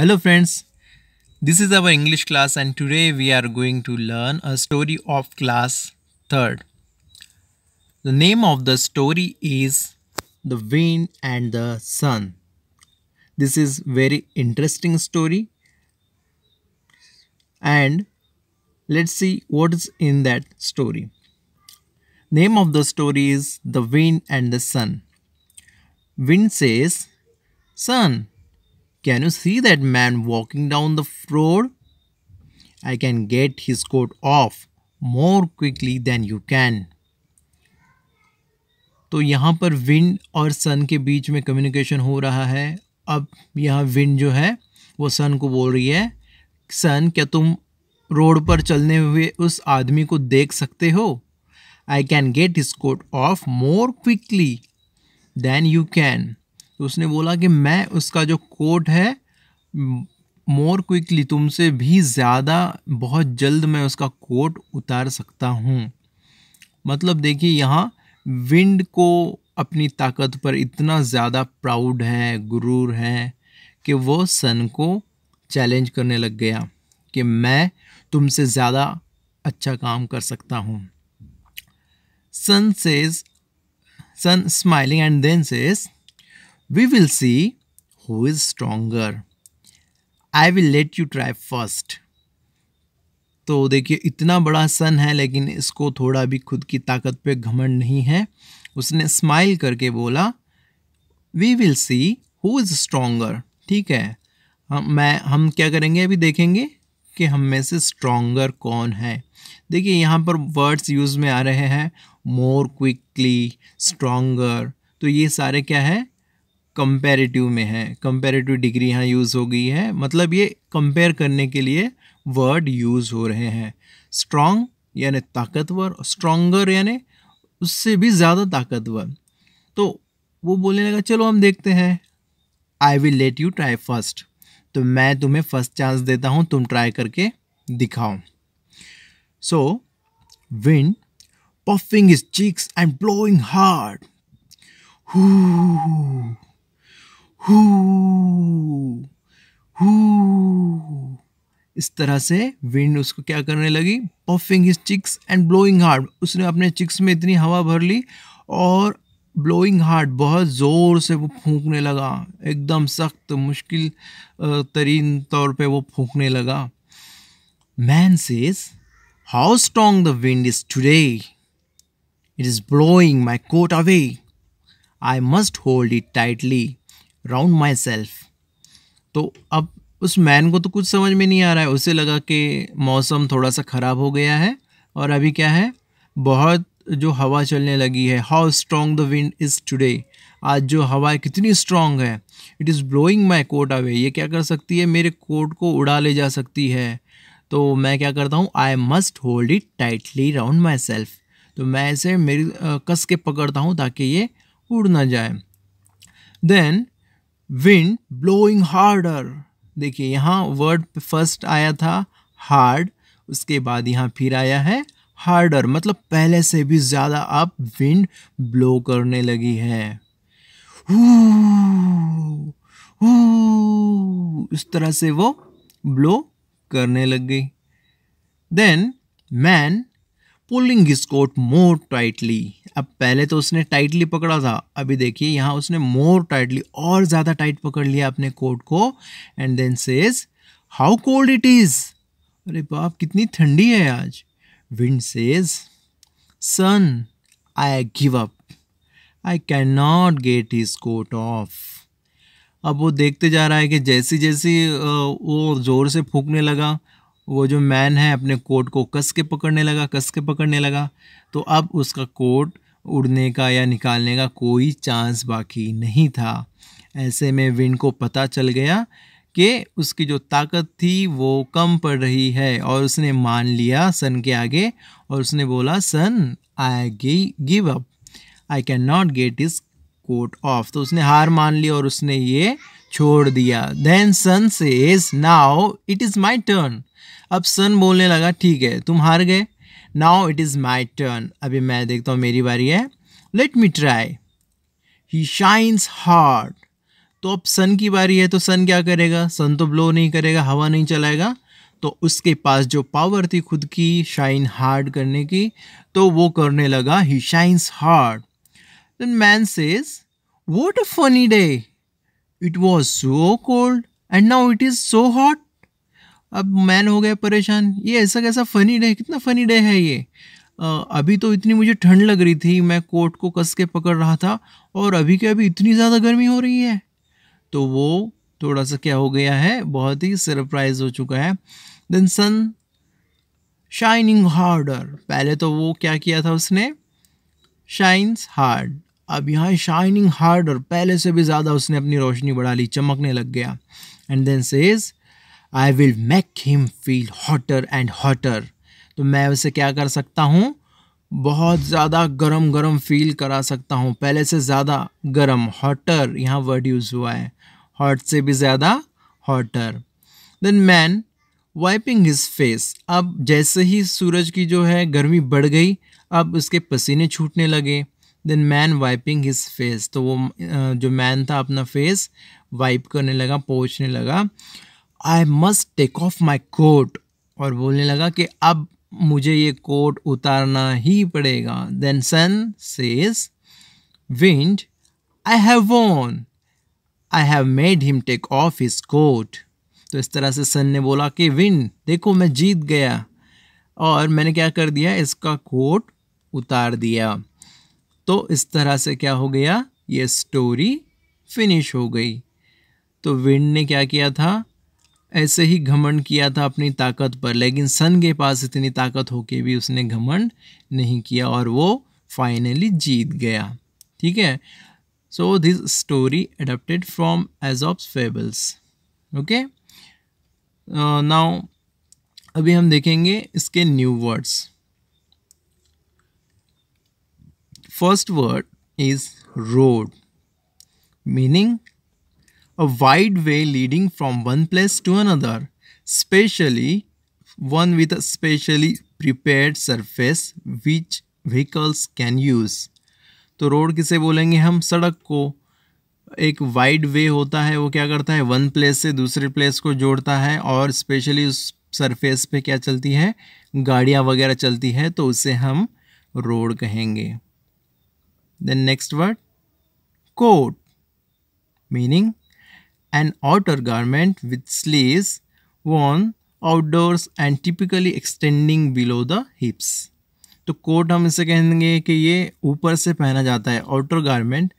Hello friends, this is our English class and today we are going to learn a story of class 3rd. The name of the story is The Wind and the Sun. This is very interesting story and let's see what is in that story. Name of the story is The Wind and the Sun. Wind says, Sun, Can you see that man walking down the road? I can get his coat off more quickly than you can. तो यहाँ पर wind और सन के बीच में communication हो रहा है अब यहाँ विंड जो है वो सन को बोल रही है सन क्या तुम रोड पर चलने हुए उस आदमी को देख सकते हो I can get his coat off more quickly then you can तो उसने बोला कि मैं उसका जो कोट है मोर क्विकली तुमसे भी ज़्यादा बहुत जल्द मैं उसका कोट उतार सकता हूँ मतलब देखिए यहाँ विंड को अपनी ताकत पर इतना ज़्यादा प्राउड है गुरूर है कि वो सन को चैलेंज करने लग गया कि मैं तुमसे ज़्यादा अच्छा काम कर सकता हूँ sun says sun smiling and then says We will see who is stronger. I will let you try first तो देखिए इतना बड़ा सन है लेकिन इसको थोड़ा भी खुद की ताकत पे घमंड नहीं है उसने स्माइल करके बोला we will see who is stronger ठीक है हम मैं हम क्या करेंगे अभी देखेंगे कि हम में से स्ट्रोंगर कौन है देखिए यहाँ पर वर्ड्स यूज़ में आ रहे हैं मोर क्विकली स्ट्रोंगर तो ये सारे क्या है कंपेरेटिव में है कंपेरेटिव डिग्री यहाँ यूज़ हो गई है मतलब ये कंपेयर करने के लिए वर्ड यूज़ हो रहे हैं स्ट्रॉन्ग यानि ताकतवर स्ट्रोंगर यानि उससे भी ज़्यादा ताकतवर तो वो बोलने लगा चलो हम देखते हैं I will let you try first तो मैं तुम्हें फर्स्ट चांस देता हूँ तुम ट्राई करके दिखाओ so wind puffing his cheeks and blowing hard हु इस तरह से विंड उसको क्या करने लगी puffing his cheeks and blowing hard उसने अपने चिक्स में इतनी हवा भर ली और ब्लोइंग हार्ड बहुत ज़ोर से वो फूंकने लगा एकदम सख्त मुश्किल तरीन तौर पे वो फूंकने लगा man says how strong the wind is today it is blowing my coat away I must hold it tightly round myself तो अब उस मैन को तो कुछ समझ में नहीं आ रहा है उसे लगा कि मौसम थोड़ा सा ख़राब हो गया है और अभी क्या है बहुत जो हवा चलने लगी है how strong the wind is today आज जो हवा कितनी स्ट्रॉन्ग है it is blowing my coat away ये क्या कर सकती है मेरे कोट को उड़ा ले जा सकती है तो मैं क्या करता हूँ I must hold it tightly round myself तो मैं इसे मेरी कस के पकड़ता हूँ ताकि ये उड़ ना जाए देन विंड ब्लोइंग हार्डर देखिए यहाँ वर्ड फर्स्ट आया था हार्ड उसके बाद यहाँ फिर आया है हार्डर मतलब पहले से भी ज़्यादा आप विंड ब्लो करने लगी है इस तरह से वो ब्लो करने लग गई then man pulling his coat more tightly अब पहले तो उसने टाइटली पकड़ा था अभी देखिए यहाँ उसने मोर टाइटली और ज़्यादा टाइट पकड़ लिया अपने कोट को and then says how cold it is अरे बाप कितनी ठंडी है आज wind says sun I give up I can not get his coat off अब वो देखते जा रहा है कि जैसी जैसी वो ज़ोर से फूकने लगा वो जो मैन है अपने कोट को कस के पकड़ने लगा कस के पकड़ने लगा तो अब उसका कोट उड़ने का या निकालने का कोई चांस बाकी नहीं था ऐसे में विंड को पता चल गया कि उसकी जो ताकत थी वो कम पड़ रही है और उसने मान लिया सन के आगे और उसने बोला sun I give up I can not get his coat off तो उसने हार मान ली और उसने ये छोड़ दिया then sun says now it is my turn अब सन बोलने लगा ठीक है तुम हार गए now it is my turn अभी मैं देखता हूँ मेरी बारी है let me try he shines hard तो अब सन की बारी है तो सन क्या करेगा सन तो ब्लो नहीं करेगा हवा नहीं चलाएगा तो उसके पास जो पावर थी खुद की शाइन हार्ड करने की तो वो करने लगा he shines hard man says what a funny day it was so cold and now it is so hot अब मैन हो गया परेशान ये ऐसा कैसा फ़नी डे कितना फ़नी डे है ये Uh, अभी तो इतनी मुझे ठंड लग रही थी मैं कोट को कस के पकड़ रहा था और अभी के अभी इतनी ज़्यादा गर्मी हो रही है तो वो थोड़ा सा क्या हो गया है बहुत ही सरप्राइज हो चुका है देन सन शाइनिंग हार्डर पहले तो वो क्या किया था उसने शाइन्स हार्ड अब यहाँ शाइनिंग हार्ड और पहले से भी ज़्यादा उसने अपनी रोशनी बढ़ा ली चमकने लग गया and then says I will make him feel hotter and hotter तो मैं उसे क्या कर सकता हूँ बहुत ज़्यादा गरम गरम फील करा सकता हूँ पहले से ज़्यादा गरम हॉटर यहाँ वर्ड यूज़ हुआ है हॉट से भी ज़्यादा hotter then man wiping his face अब जैसे ही सूरज की जो है गर्मी बढ़ गई अब उसके पसीने छूटने लगे then man wiping his face तो वो जो मैन था अपना फेस वाइप करने लगा पोछने लगा I must take off my coat और बोलने लगा कि अब मुझे ये कोट उतारना ही पड़ेगा then sun says wind I have won I have made him take off his coat तो इस तरह से सन ने बोला कि विंड देखो मैं जीत गया और मैंने क्या कर दिया इसका कोट उतार दिया तो इस तरह से क्या हो गया ये स्टोरी फिनिश हो गई तो विंड ने क्या किया था ऐसे ही घमंड किया था अपनी ताकत पर लेकिन सन के पास इतनी ताकत के भी उसने घमंड नहीं किया और वो फाइनली जीत गया ठीक है so this story adapted from age of fables okay now अभी हम देखेंगे इसके new words first word is road, meaning a wide way leading from one place to another, specially one with a specially prepared surface which vehicles can use. तो road किसे बोलेंगे हम सड़क को एक वाइड वे होता है वो क्या करता है वन प्लेस से दूसरे प्लेस को जोड़ता है और स्पेशली उस सरफेस पे क्या चलती है गाड़ियाँ वगैरह चलती है तो उसे हम रोड कहेंगे Then next word, coat, meaning an outer garment with sleeves worn outdoors and typically extending below the hips तो कोट हम इसे कहेंगे कि ये ऊपर से पहना जाता है आउटर गारमेंट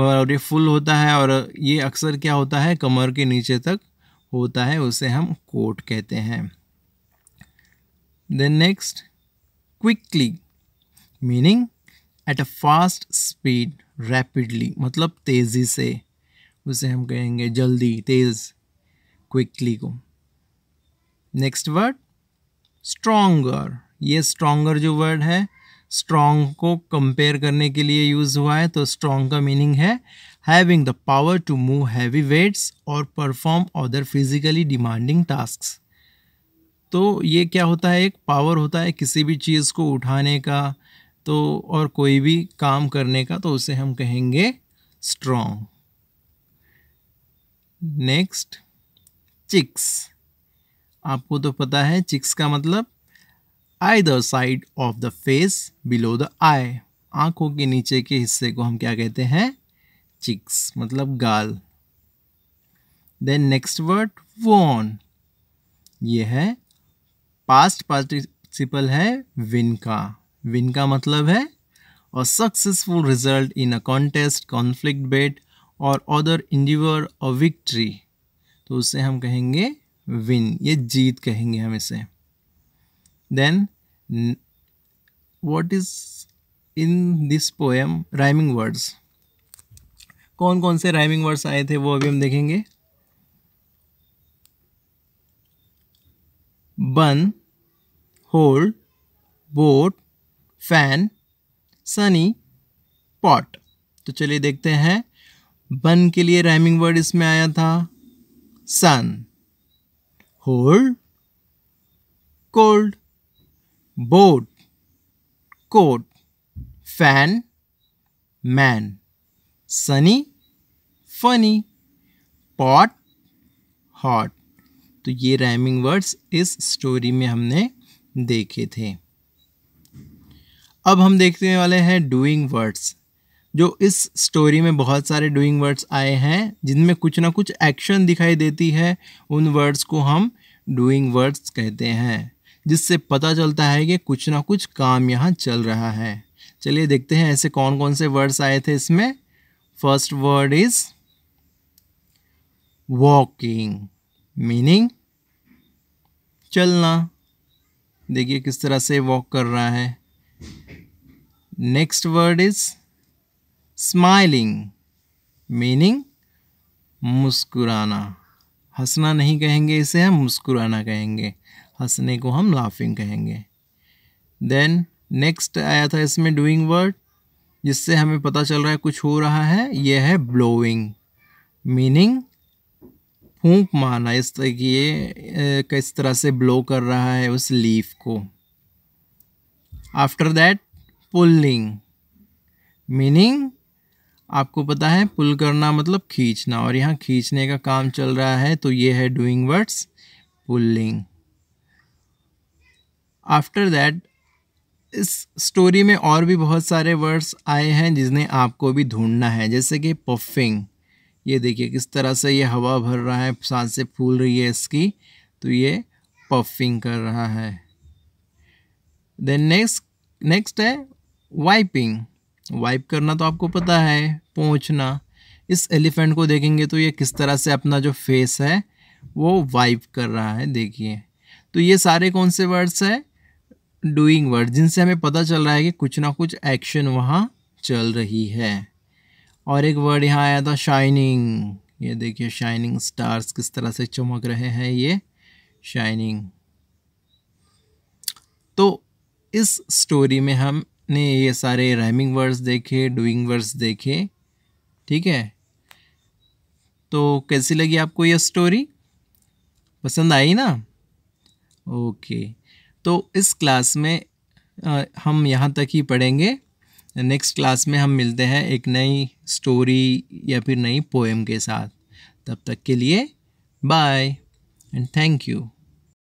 और ये फुल होता है और ये अक्सर क्या होता है कमर के नीचे तक होता है उसे हम कोट कहते हैं then next quickly meaning at a fast speed rapidly मतलब तेज़ी से उसे हम कहेंगे जल्दी तेज़ क्विकली को नेक्स्ट वर्ड स्ट्रोंगर ये स्ट्रोंगर जो वर्ड है स्ट्रोंग को कंपेयर करने के लिए यूज़ हुआ है तो स्ट्रॉन्ग का मीनिंग है having the power to move heavy weights और perform other physically demanding task तो ये क्या होता है एक पावर होता है किसी भी चीज़ को उठाने का तो और कोई भी काम करने का तो उसे हम कहेंगे स्ट्रॉन्ग नेक्स्ट चिक्स आपको तो पता है चिक्स का मतलब आई the side of the face below the eye आंखों के नीचे के हिस्से को हम क्या कहते हैं चिक्स मतलब गाल देन नेक्स्ट वर्ड वॉन ये है पास्ट पार्टिसिपल है विन का विन का मतलब है a successful result in a contest conflict bet और अदर इंडिवर अ विक्ट्री तो उसे हम कहेंगे विन ये जीत कहेंगे हम इसे then what is in this poem rhyming words कौन कौन से राइमिंग वर्ड्स आए थे वो अभी हम देखेंगे bun hold boat fan sunny pot तो चलिए देखते हैं बन के लिए राइमिंग वर्ड इसमें आया था sun hold cold boat coat fan man sunny funny pot hot तो ये राइमिंग वर्ड्स इस स्टोरी में हमने देखे थे अब हम देखने वाले हैं डूइंग वर्ड्स जो इस स्टोरी में बहुत सारे डूइंग वर्ड्स आए हैं जिनमें कुछ ना कुछ एक्शन दिखाई देती है उन वर्ड्स को हम डूइंग वर्ड्स कहते हैं जिससे पता चलता है कि कुछ ना कुछ काम यहाँ चल रहा है चलिए देखते हैं ऐसे कौन कौन से वर्ड्स आए थे इसमें first word is walking meaning चलना देखिए किस तरह से वॉक कर रहा है Next word is smiling meaning मुस्कुराना हंसना नहीं कहेंगे इसे हम मुस्कुराना कहेंगे हंसने को हम लाफिंग कहेंगे देन नेक्स्ट आया था इसमें डूइंग वर्ड जिससे हमें पता चल रहा है कुछ हो रहा है यह है ब्लोइंग मीनिंग फूंक मारना इस तरह की ये किस तरह से ब्लो कर रहा है उस लीफ को आफ्टर दैट पुलिंग मीनिंग आपको पता है पुल करना मतलब खींचना और यहाँ खींचने का काम चल रहा है तो ये है doing words pulling after that इस स्टोरी में और भी बहुत सारे वर्ड्स आए हैं जिसने आपको भी ढूंढना है जैसे कि पफिंग ये देखिए किस तरह से ये हवा भर रहा है सांसें फूल रही है इसकी तो ये पफिंग कर रहा है देन नेक्स्ट नेक्स्ट है वाइपिंग वाइप करना तो आपको पता है पहुँचना इस एलिफेंट को देखेंगे तो ये किस तरह से अपना जो फेस है वो वाइप कर रहा है देखिए तो ये सारे कौन से वर्ड्स है डूइंग वर्ड जिनसे हमें पता चल रहा है कि कुछ ना कुछ एक्शन वहाँ चल रही है और एक वर्ड यहाँ आया था शाइनिंग ये देखिए शाइनिंग स्टार्स किस तरह से चमक रहे हैं ये शाइनिंग तो इस स्टोरी में हम आपने ये सारे राइमिंग वर्ड्स देखे डूइंग वर्ड्स देखे ठीक है तो कैसी लगी आपको यह स्टोरी पसंद आई ना ओके तो इस क्लास में आ, हम यहाँ तक ही पढ़ेंगे नेक्स्ट क्लास में हम मिलते हैं एक नई स्टोरी या फिर नई पोएम के साथ तब तक के लिए बाय एंड थैंक यू